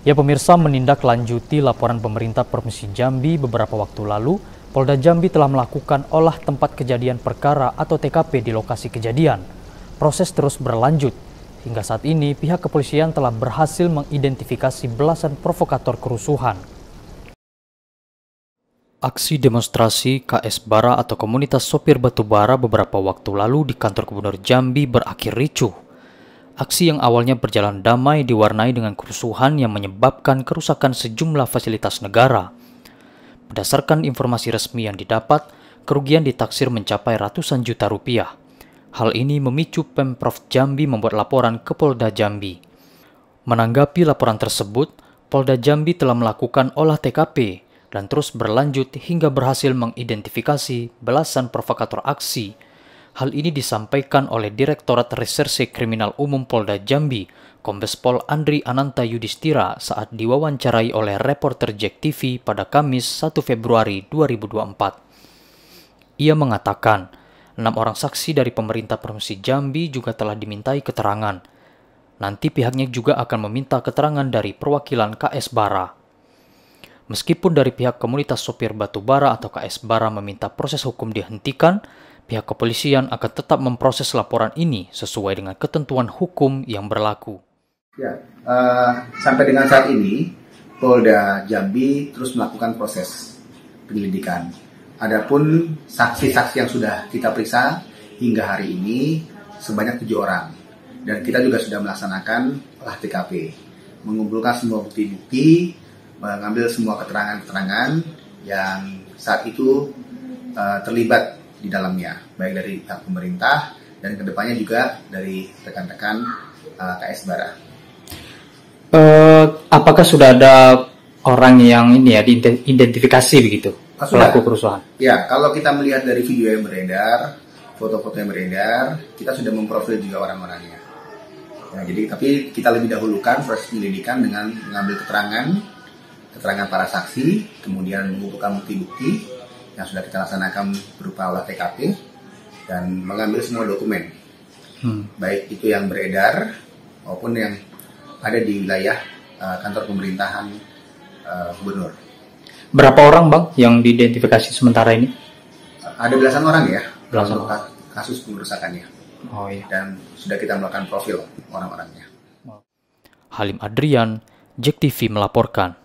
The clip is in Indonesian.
Ya pemirsa menindaklanjuti laporan pemerintah Provinsi Jambi beberapa waktu lalu, Polda Jambi telah melakukan olah tempat kejadian perkara atau TKP di lokasi kejadian. Proses terus berlanjut. Hingga saat ini pihak kepolisian telah berhasil mengidentifikasi belasan provokator kerusuhan. Aksi demonstrasi KS Bara atau komunitas sopir batubara beberapa waktu lalu di kantor gubernur Jambi berakhir ricuh. Aksi yang awalnya berjalan damai diwarnai dengan kerusuhan yang menyebabkan kerusakan sejumlah fasilitas negara. Berdasarkan informasi resmi yang didapat, kerugian ditaksir mencapai ratusan juta rupiah. Hal ini memicu Pemprov Jambi membuat laporan ke Polda Jambi. Menanggapi laporan tersebut, Polda Jambi telah melakukan olah TKP dan terus berlanjut hingga berhasil mengidentifikasi belasan provokator aksi Hal ini disampaikan oleh Direktorat Reserse Kriminal Umum Polda Jambi, Kombes Pol Andri Ananta Yudhistira saat diwawancarai oleh reporter Jack TV pada Kamis 1 Februari 2024. Ia mengatakan, enam orang saksi dari pemerintah Provinsi Jambi juga telah dimintai keterangan. Nanti pihaknya juga akan meminta keterangan dari perwakilan KS Bara. Meskipun dari pihak komunitas sopir batubara atau KS Bara meminta proses hukum dihentikan, Pihak kepolisian akan tetap memproses laporan ini sesuai dengan ketentuan hukum yang berlaku. Ya, uh, sampai dengan saat ini Polda Jambi terus melakukan proses penyelidikan. Adapun saksi-saksi yang sudah kita periksa hingga hari ini sebanyak tujuh orang dan kita juga sudah melaksanakan olah TKP, mengumpulkan semua bukti-bukti, mengambil semua keterangan-keterangan yang saat itu uh, terlibat di dalamnya, baik dari pihak pemerintah dan kedepannya juga dari rekan-rekan uh, eh, KS Bara. Uh, apakah sudah ada orang yang ini ya diidentifikasi begitu ah, pelaku kerusuhan? Ya, kalau kita melihat dari video yang beredar, foto-foto yang beredar, kita sudah memprofil juga orang-orangnya. Nah, jadi tapi kita lebih dahulukan proses penyelidikan dengan mengambil keterangan keterangan para saksi, kemudian mengumpulkan bukti-bukti, yang sudah kita laksanakan berupa olah TKP dan mengambil semua dokumen hmm. baik itu yang beredar maupun yang ada di wilayah uh, kantor pemerintahan uh, gubernur. Berapa orang bang yang diidentifikasi sementara ini? Eh, ada belasan orang ya. Belasan orang. Kasus pengerusakannya. Oh iya. Dan sudah kita melakukan profil orang-orangnya. Halim Adrian, JEK TV melaporkan.